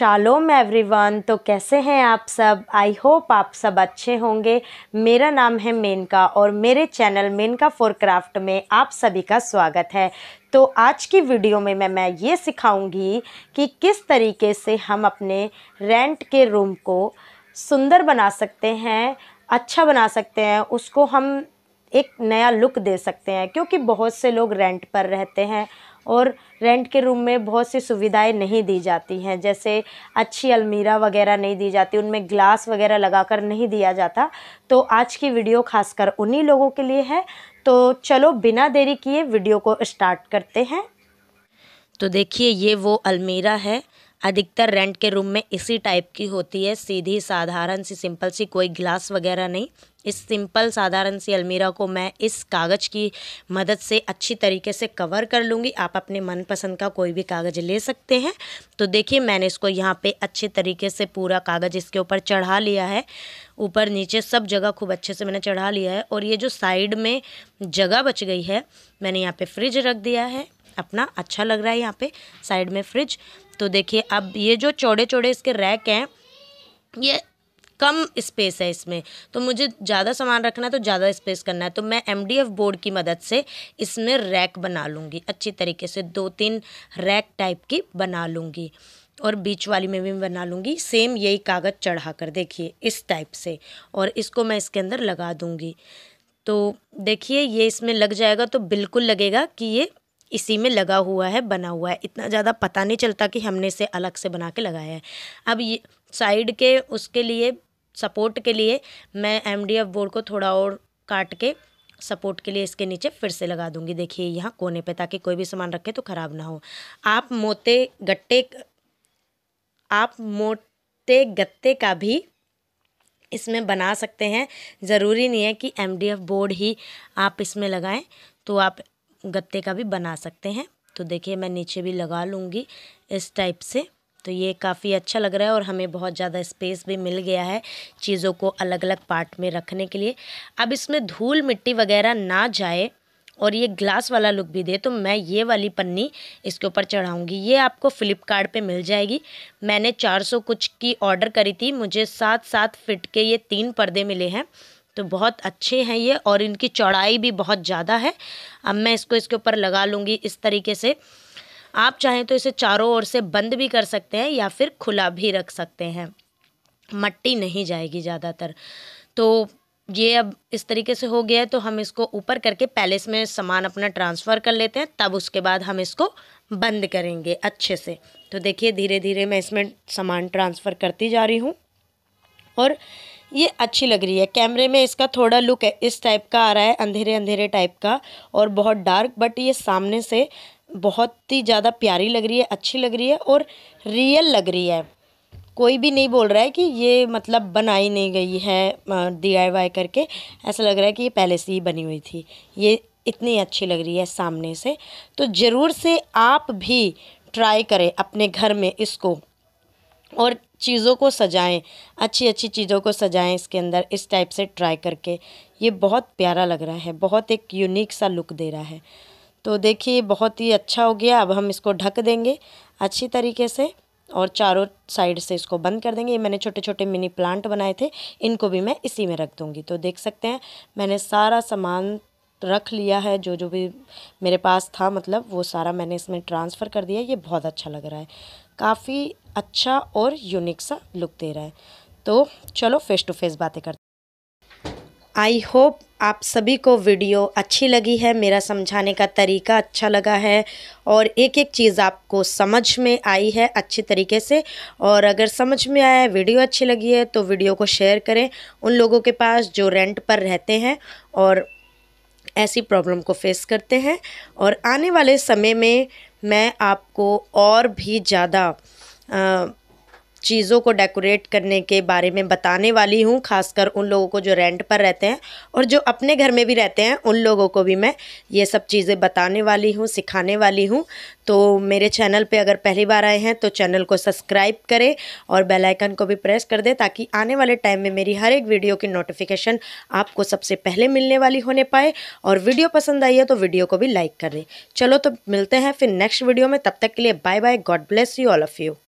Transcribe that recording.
shalom everyone तो कैसे हैं आप सब आई होप आप सब अच्छे होंगे मेरा नाम है मेनका और मेरे चैनल मेनका फॉर क्राफ्ट में आप सभी का स्वागत है तो आज की वीडियो में मैं मैं ये सिखाऊंगी कि किस तरीके से हम अपने रेंट के रूम को सुंदर बना सकते हैं अच्छा बना सकते हैं उसको हम एक नया लुक दे सकते हैं क्योंकि बहुत से लोग रेंट पर रहते हैं और रेंट के रूम में बहुत सी सुविधाएं नहीं दी जाती हैं जैसे अच्छी अलमीरा वगैरह नहीं दी जाती उनमें ग्लास वगैरह लगाकर नहीं दिया जाता तो आज की वीडियो खासकर उन्हीं लोगों के लिए है तो चलो बिना देरी किए वीडियो को स्टार्ट करते हैं तो देखिए ये वो अलमीरा है अधिकतर रेंट के रूम में इसी टाइप की होती है सीधी साधारण सी सिंपल सी कोई ग्लास वगैरह नहीं इस सिंपल साधारण सी अलमीरा को मैं इस कागज़ की मदद से अच्छी तरीके से कवर कर लूँगी आप अपने मनपसंद का कोई भी कागज़ ले सकते हैं तो देखिए मैंने इसको यहाँ पे अच्छे तरीके से पूरा कागज़ इसके ऊपर चढ़ा लिया है ऊपर नीचे सब जगह खूब अच्छे से मैंने चढ़ा लिया है और ये जो साइड में जगह बच गई है मैंने यहाँ पर फ्रिज रख दिया है अपना अच्छा लग रहा है यहाँ पर साइड में फ्रिज तो देखिए अब ये जो चौड़े चौड़े इसके रैक हैं ये कम स्पेस है इसमें तो मुझे ज़्यादा सामान रखना है तो ज़्यादा स्पेस करना है तो मैं एम बोर्ड की मदद से इसमें रैक बना लूँगी अच्छी तरीके से दो तीन रैक टाइप की बना लूँगी और बीच वाली में भी मैं बना लूँगी सेम यही कागज़ चढ़ा कर देखिए इस टाइप से और इसको मैं इसके अंदर लगा दूँगी तो देखिए ये इसमें लग जाएगा तो बिल्कुल लगेगा कि ये इसी में लगा हुआ है बना हुआ है इतना ज़्यादा पता नहीं चलता कि हमने इसे अलग से बना के लगाया है अब ये साइड के उसके लिए सपोर्ट के लिए मैं एम बोर्ड को थोड़ा और काट के सपोर्ट के लिए इसके नीचे फिर से लगा दूंगी देखिए यहाँ कोने पे ताकि कोई भी सामान रखे तो ख़राब ना हो आप मोटे गट्टे आप मोटे गत्ते का भी इसमें बना सकते हैं ज़रूरी नहीं है कि एम बोर्ड ही आप इसमें लगाएं तो आप गत्ते का भी बना सकते हैं तो देखिए मैं नीचे भी लगा लूँगी इस टाइप से तो ये काफ़ी अच्छा लग रहा है और हमें बहुत ज़्यादा स्पेस भी मिल गया है चीज़ों को अलग अलग पार्ट में रखने के लिए अब इसमें धूल मिट्टी वगैरह ना जाए और ये ग्लास वाला लुक भी दे तो मैं ये वाली पन्नी इसके ऊपर चढ़ाऊँगी ये आपको फ़्लिपकार्ट पे मिल जाएगी मैंने 400 कुछ की ऑर्डर करी थी मुझे सात सात फिट के ये तीन पर्दे मिले हैं तो बहुत अच्छे हैं ये और इनकी चौड़ाई भी बहुत ज़्यादा है अब मैं इसको इसके ऊपर लगा लूँगी इस तरीके से आप चाहें तो इसे चारों ओर से बंद भी कर सकते हैं या फिर खुला भी रख सकते हैं मट्टी नहीं जाएगी ज़्यादातर तो ये अब इस तरीके से हो गया है तो हम इसको ऊपर करके पैलेस में सामान अपना ट्रांसफ़र कर लेते हैं तब उसके बाद हम इसको बंद करेंगे अच्छे से तो देखिए धीरे धीरे मैं इसमें सामान ट्रांसफ़र करती जा रही हूँ और ये अच्छी लग रही है कैमरे में इसका थोड़ा लुक है इस टाइप का आ रहा है अंधेरे अंधेरे टाइप का और बहुत डार्क बट ये सामने से बहुत ही ज़्यादा प्यारी लग रही है अच्छी लग रही है और रियल लग रही है कोई भी नहीं बोल रहा है कि ये मतलब बनाई नहीं गई है डी करके ऐसा लग रहा है कि ये पहले से ही बनी हुई थी ये इतनी अच्छी लग रही है सामने से तो ज़रूर से आप भी ट्राई करें अपने घर में इसको और चीज़ों को सजाएं अच्छी अच्छी चीज़ों को सजाएं इसके अंदर इस टाइप से ट्राई करके ये बहुत प्यारा लग रहा है बहुत एक यूनिक सा लुक दे रहा है तो देखिए बहुत ही अच्छा हो गया अब हम इसको ढक देंगे अच्छी तरीके से और चारों साइड से इसको बंद कर देंगे ये मैंने छोटे छोटे मिनी प्लांट बनाए थे इनको भी मैं इसी में रख दूँगी तो देख सकते हैं मैंने सारा सामान रख लिया है जो जो भी मेरे पास था मतलब वो सारा मैंने इसमें ट्रांसफ़र कर दिया ये बहुत अच्छा लग रहा है काफ़ी अच्छा और यूनिक सा लुक दे रहा है तो चलो फेस टू फेस बातें करते आई होप आप सभी को वीडियो अच्छी लगी है मेरा समझाने का तरीका अच्छा लगा है और एक एक चीज़ आपको समझ में आई है अच्छी तरीके से और अगर समझ में आया वीडियो अच्छी लगी है तो वीडियो को शेयर करें उन लोगों के पास जो रेंट पर रहते हैं और ऐसी प्रॉब्लम को फेस करते हैं और आने वाले समय में मैं आपको और भी ज़्यादा चीज़ों को डेकोरेट करने के बारे में बताने वाली हूँ खासकर उन लोगों को जो रेंट पर रहते हैं और जो अपने घर में भी रहते हैं उन लोगों को भी मैं ये सब चीज़ें बताने वाली हूँ सिखाने वाली हूँ तो मेरे चैनल पे अगर पहली बार आए हैं तो चैनल को सब्सक्राइब करें और बेल आइकन को भी प्रेस कर दें ताकि आने वाले टाइम में मेरी हर एक वीडियो की नोटिफिकेशन आपको सबसे पहले मिलने वाली होने पाए और वीडियो पसंद आई है तो वीडियो को भी लाइक करें चलो तो मिलते हैं फिर नेक्स्ट वीडियो में तब तक के लिए bye bye God bless you all of you